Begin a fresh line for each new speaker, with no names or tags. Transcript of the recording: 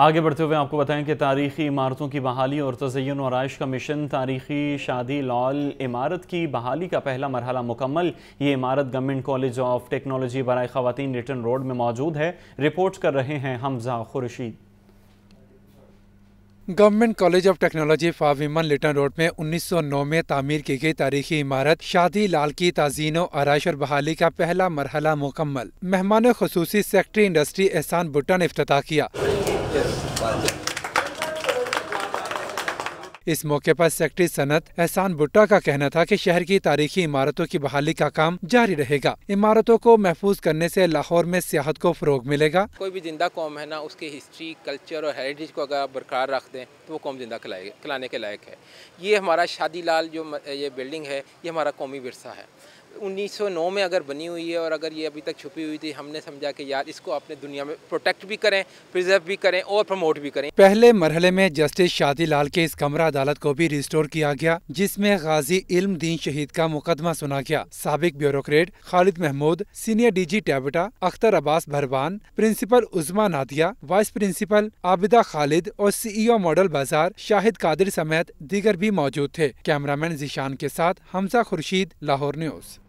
आगे बढ़ते हुए आपको बताएं कि तारीखी इमारतों की बहाली और तजयन और आयश का मिशन तारीखी शादी लॉल इमारत की बहाली का पहला मरहला मुकम्मल ये इमारत गवर्नमेंट कॉलेज ऑफ टेक्नोलॉजी बरए खातन रिटर्न रोड में मौजूद है रिपोर्ट कर रहे हैं Hamza Khurshid government college of technology for women Lytton road में 1909
में तामीर की गई तारीखी इमारत शादी लाल की और आरइश और बहाली का पहला मरहला मुकम्मल मेहमान खसूसी सेक्ट्री इंडस्ट्री एहसान भुट्टा ने अफ्ताह किया इस मौके पर सेक्रेटरी सनत एहसान भुट्टा का कहना था कि शहर की तारीखी इमारतों की बहाली का काम जारी रहेगा इमारतों को महफूज करने से लाहौर में सियाहत को फरोग मिलेगा
कोई भी जिंदा कौम है ना उसके हिस्ट्री कल्चर और हेरिटेज को अगर आप बरकरार रख दें तो वो कौम जिंदा खिलाने के लायक है ये हमारा शादी लाल जो ये बिल्डिंग है ये हमारा कौमी वरसा है 1909 में अगर बनी हुई है और अगर ये अभी तक छुपी हुई थी हमने समझा कि यार इसको अपने दुनिया में प्रोटेक्ट भी करें प्रिजर्व भी करें और प्रमोट भी करें पहले
मरहले में जस्टिस शादी लाल के इस कमरा अदालत को भी रिस्टोर किया गया जिसमें गाजी इल्म दीन शहीद का मुकदमा सुना गया सबक bureaucrat Khalid Mahmood senior D G टैबटा अख्तर अब्बास भरवान principal Uzma Nadia vice principal Abida Khalid और सीईओ मॉडल बाजार शाहिद कादिर समेत दीगर भी मौजूद थे कैमरामैन जिशान के साथ हमसा खुर्शीद लाहौर न्यूज़